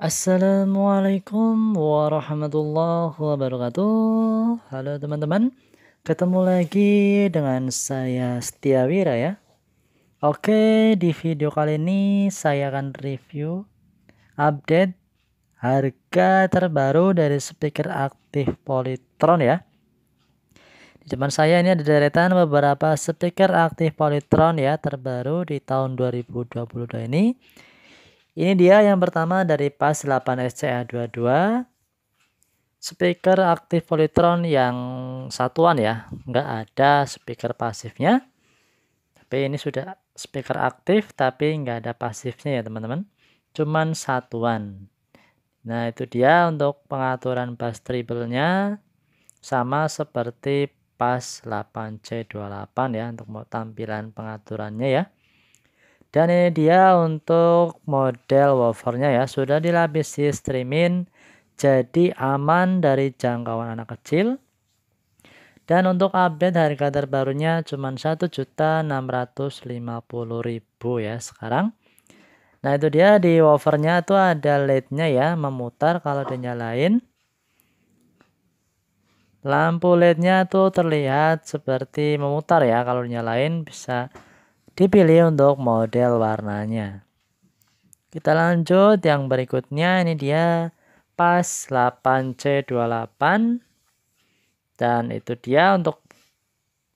Assalamualaikum warahmatullahi wabarakatuh. Halo teman-teman, ketemu lagi dengan saya Setiawira ya. Oke, di video kali ini saya akan review update harga terbaru dari speaker aktif Polytron ya. Di depan saya ini ada deretan beberapa speaker aktif Polytron ya terbaru di tahun 2022 ini ini dia yang pertama dari PAS 8 SCA22. Speaker aktif Polytron yang satuan ya, nggak ada speaker pasifnya. Tapi ini sudah speaker aktif tapi nggak ada pasifnya ya teman-teman. Cuman satuan. Nah itu dia untuk pengaturan bass treble-nya sama seperti PAS 8C28 ya untuk tampilan pengaturannya ya. Dan ini dia untuk model wafernya ya, sudah dilapisi streaming jadi aman dari jangkauan anak kecil. Dan untuk update harga terbarunya cuma 1.650.000 ya sekarang. Nah itu dia di wafernya tuh ada LED-nya ya memutar kalau dinyalain. Lampu LED-nya tuh terlihat seperti memutar ya kalau dinyalain bisa dipilih untuk model warnanya. Kita lanjut yang berikutnya ini dia pas 8C28 dan itu dia untuk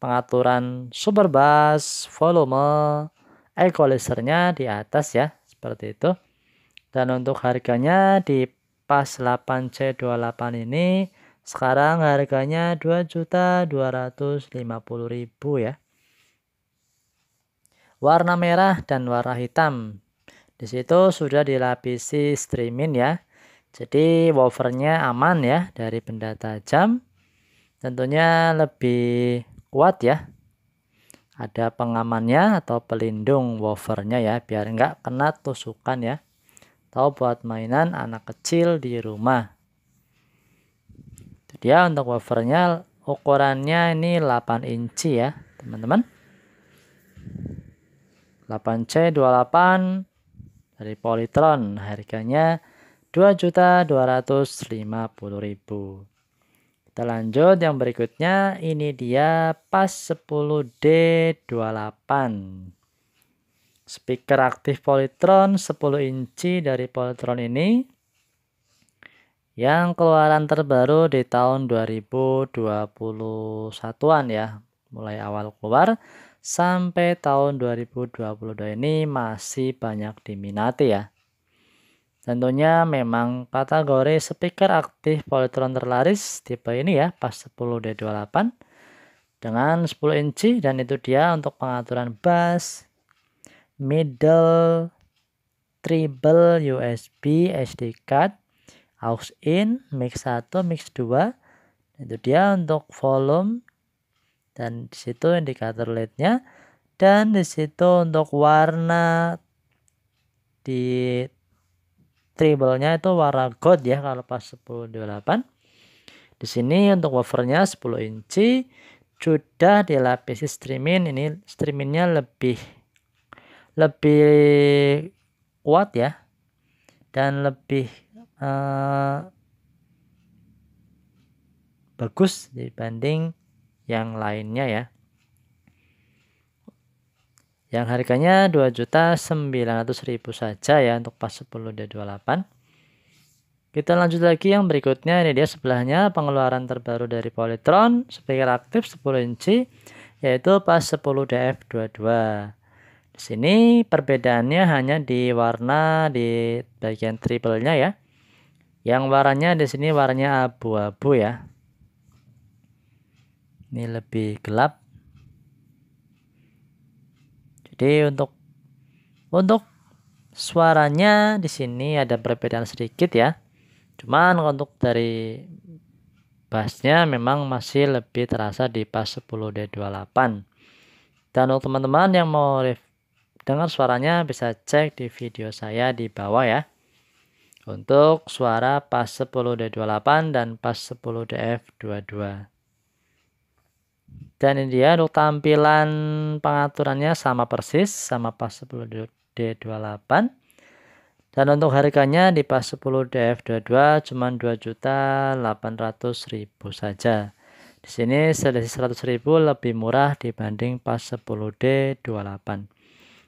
pengaturan super bass, volume, equalizernya di atas ya, seperti itu. Dan untuk harganya di pas 8C28 ini sekarang harganya 2.250.000 ya warna merah dan warna hitam. Di situ sudah dilapisi streaming ya. Jadi wafernya aman ya dari benda tajam. Tentunya lebih kuat ya. Ada pengamannya atau pelindung wafernya ya biar nggak kena tusukan ya. Atau buat mainan anak kecil di rumah. Itu dia untuk wafernya ukurannya ini 8 inci ya, teman-teman. 8C28 dari Polytron harganya 2.250.000. Kita lanjut yang berikutnya ini dia pas 10D28. Speaker aktif Polytron 10 inci dari Polytron ini yang keluaran terbaru di tahun 2021-an ya, mulai awal keluar sampai tahun 2022 ini masih banyak diminati ya. Tentunya memang kategori speaker aktif Polytron terlaris tipe ini ya pas 10D28 dengan 10 inci dan itu dia untuk pengaturan bass, middle, treble USB, SD card, aux in, mix 1, mix 2. Itu dia untuk volume, dan di situ indikator led dan di situ untuk warna di triplenya itu warna gold ya kalau pas 1028 di sini untuk wafernya 10 inci sudah dilapisi streaming ini streamingnya lebih lebih kuat ya dan lebih uh, bagus dibanding yang lainnya ya yang harganya 2.900.000 saja ya untuk pas 10D28 kita lanjut lagi yang berikutnya ini dia sebelahnya pengeluaran terbaru dari Polytron speaker aktif 10 inci yaitu pas 10DF22. Di sini perbedaannya hanya di warna di bagian triple-nya ya. Yang warnanya di sini warnanya abu-abu ya ini lebih gelap jadi untuk untuk suaranya di sini ada perbedaan sedikit ya cuman untuk dari bassnya memang masih lebih terasa di pas 10D28 dan untuk teman-teman yang mau dengar suaranya bisa cek di video saya di bawah ya untuk suara pas 10D28 dan pas 10DF22. Dan ini dia untuk tampilan pengaturannya sama persis sama pas 10D28. Dan untuk harganya di pas 10DF22 cuma 2.800.000 saja. Di sini selisih 100.000 lebih murah dibanding pas 10D28.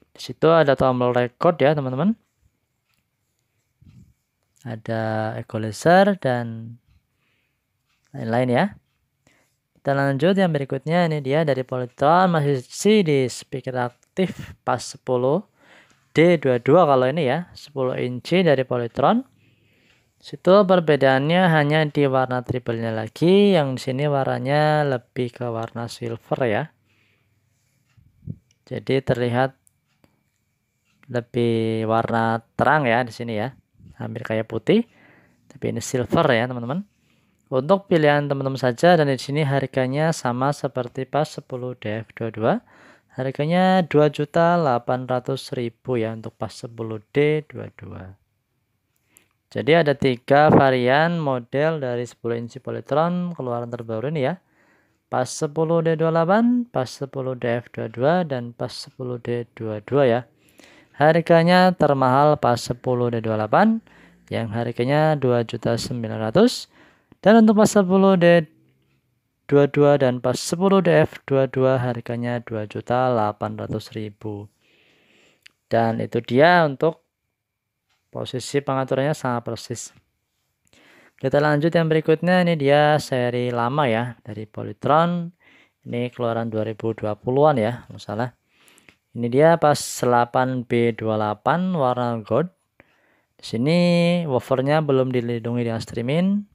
Di situ ada tombol record ya, teman-teman. Ada equalizer dan lain-lain ya. Kita lanjut yang berikutnya ini dia dari politoan masih C di speaker aktif pas 10 D22 kalau ini ya 10 inci dari politron situ perbedaannya hanya di warna triplenya lagi yang di sini warnanya lebih ke warna silver ya jadi terlihat lebih warna terang ya di sini ya hampir kayak putih tapi ini silver ya teman-teman untuk pilihan teman-teman saja dan di sini harganya sama seperti pas 10 DF 22. Harganya 2.800.000 ya untuk pas 10D 22. Jadi ada tiga varian model dari 10 inci Polytron keluaran terbaru ini ya. Pas 10D28, pas 10DF22, dan pas 10D22 ya. Harganya termahal pas 10D28 yang harganya 2.900 dan untuk pas 10D 22 dan pas 10DF 22 harganya 2.800.000. Dan itu dia untuk posisi pengaturannya sangat persis. Kita lanjut yang berikutnya ini dia seri lama ya dari Polytron. Ini keluaran 2020-an ya, misalnya. Ini dia pas 8B28 warna gold. Di sini wafernya belum dilindungi dengan streaming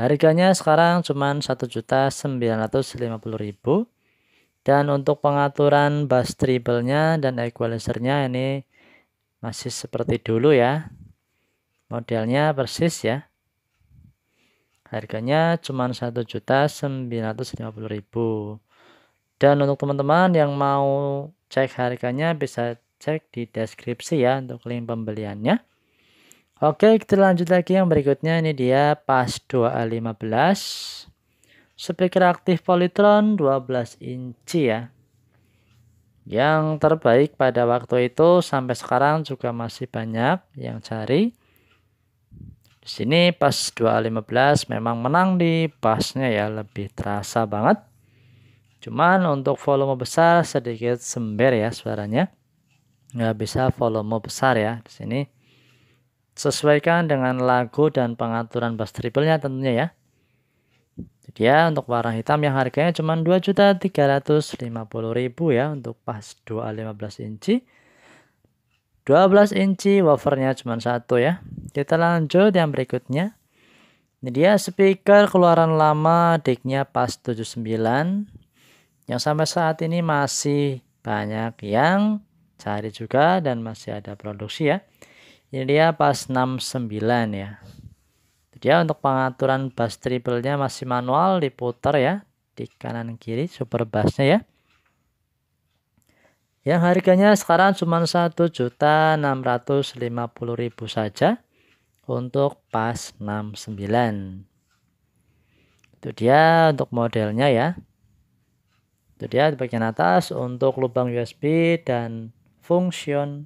Harganya sekarang cuma 1.950.000 dan untuk pengaturan bass treble-nya dan equalizer-nya ini masih seperti dulu ya. Modelnya persis ya. Harganya cuma 1.950.000. Dan untuk teman-teman yang mau cek harganya bisa cek di deskripsi ya untuk link pembeliannya. Oke, kita lanjut lagi yang berikutnya. Ini dia pas 2A15. Speaker aktif Polytron 12 inci ya. Yang terbaik pada waktu itu sampai sekarang juga masih banyak yang cari. Di sini pas 2A15 memang menang di pasnya ya. Lebih terasa banget. Cuman untuk volume besar sedikit sember ya suaranya. Nggak bisa volume besar ya di sini Sesuaikan dengan lagu dan pengaturan bass triplenya tentunya ya. Jadi ya untuk warna hitam yang harganya cuma 2.350.000 ya untuk pas 2 15 inci. 12 inci wafernya cuma satu ya. Kita lanjut yang berikutnya. Ini dia speaker keluaran lama decknya pas 79 yang sampai saat ini masih banyak yang cari juga dan masih ada produksi ya. Ini dia pas 69 ya. Dia untuk pengaturan bass triple-nya masih manual diputar ya di kanan kiri super bassnya ya. Yang harganya sekarang cuma 1.650.000 saja untuk pas 69 itu dia untuk modelnya ya itu dia di bagian atas untuk lubang USB dan function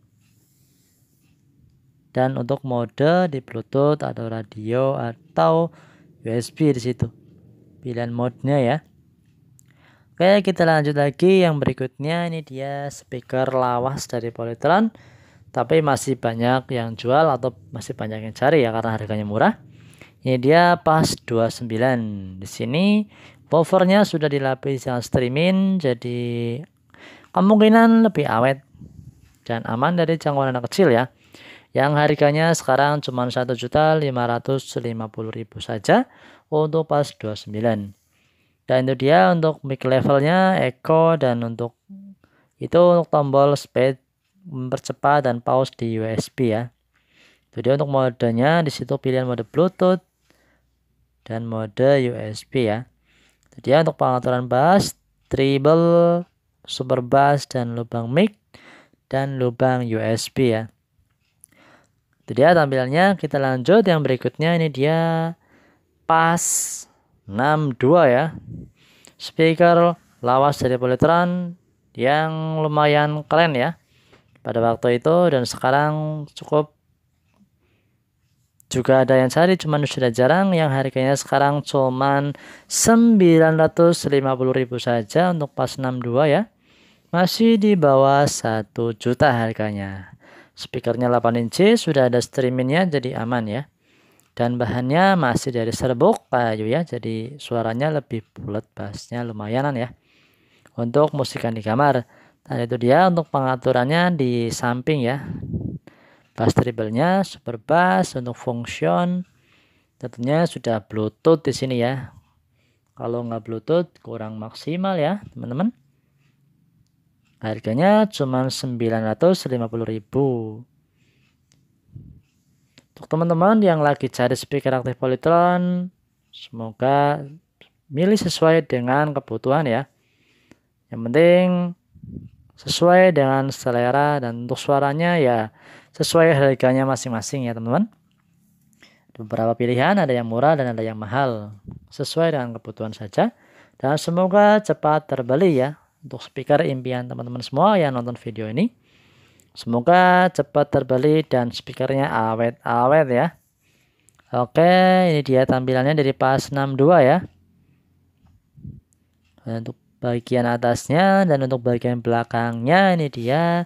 dan untuk mode di Bluetooth atau radio atau USB di situ pilihan modenya ya Oke kita lanjut lagi yang berikutnya ini dia speaker lawas dari Polytron tapi masih banyak yang jual atau masih banyak yang cari ya karena harganya murah ini dia pas 29 di sini powernya sudah dilapisi streaming jadi kemungkinan lebih awet dan aman dari jangkauan anak kecil ya yang harganya sekarang cuma satu juta lima lima ratus puluh ribu saja untuk pas 29 dan itu dia untuk mic levelnya echo dan untuk itu untuk tombol speed mempercepat dan pause di USB ya itu dia untuk modenya disitu pilihan mode bluetooth dan mode USB ya itu dia untuk pengaturan bass treble super bass dan lubang mic dan lubang USB ya itu dia tampilannya. Kita lanjut yang berikutnya ini dia pas 62 ya. Speaker lawas dari Polytron yang lumayan keren ya pada waktu itu dan sekarang cukup juga ada yang cari cuman sudah jarang yang harganya sekarang cuman 950.000 saja untuk pas 62 ya masih di bawah 1 juta harganya Speakernya 8 inci, sudah ada streamingnya jadi aman ya. Dan bahannya masih dari serbuk kayu ya, jadi suaranya lebih bulat, bassnya lumayanan ya. Untuk musikan di kamar, tadi itu dia untuk pengaturannya di samping ya. Bass treble-nya super bass untuk function tentunya sudah bluetooth di sini ya. Kalau nggak bluetooth kurang maksimal ya, teman-teman. Harganya cuma 950.000. Untuk teman-teman yang lagi cari speaker aktif Polytron, semoga milih sesuai dengan kebutuhan ya. Yang penting sesuai dengan selera dan untuk suaranya ya sesuai harganya masing-masing ya teman-teman. Beberapa pilihan ada yang murah dan ada yang mahal sesuai dengan kebutuhan saja dan semoga cepat terbeli ya untuk speaker impian teman-teman semua yang nonton video ini. Semoga cepat terbeli dan speakernya awet-awet ya. Oke, ini dia tampilannya dari pas 62 ya. Untuk bagian atasnya dan untuk bagian belakangnya ini dia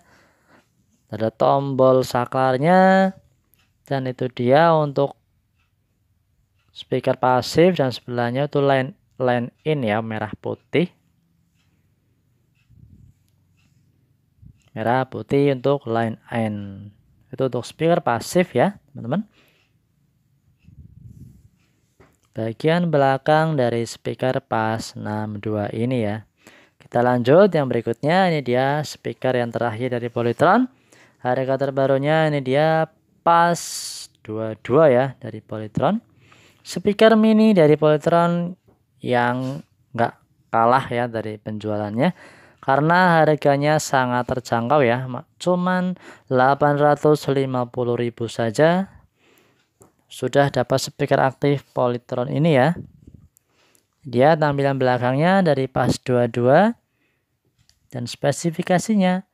ada tombol saklarnya dan itu dia untuk speaker pasif dan sebelahnya itu line line in ya merah putih merah putih untuk line N itu untuk speaker pasif ya teman-teman bagian belakang dari speaker pas 62 ini ya kita lanjut yang berikutnya ini dia speaker yang terakhir dari Polytron harga terbarunya ini dia pas 22 ya dari Polytron speaker mini dari Polytron yang nggak kalah ya dari penjualannya karena harganya sangat terjangkau ya cuman 850.000 saja sudah dapat speaker aktif Polytron ini ya dia tampilan belakangnya dari pas 22 dan spesifikasinya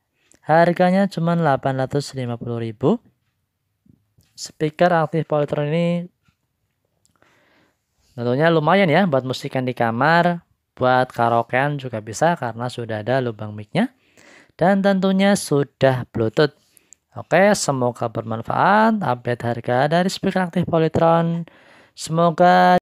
harganya cuma 850.000 speaker aktif Polytron ini tentunya lumayan ya buat musikan di kamar Buat karaokean juga bisa karena sudah ada lubang micnya dan tentunya sudah Bluetooth. Oke, semoga bermanfaat. Update harga dari speaker aktif Polytron. Semoga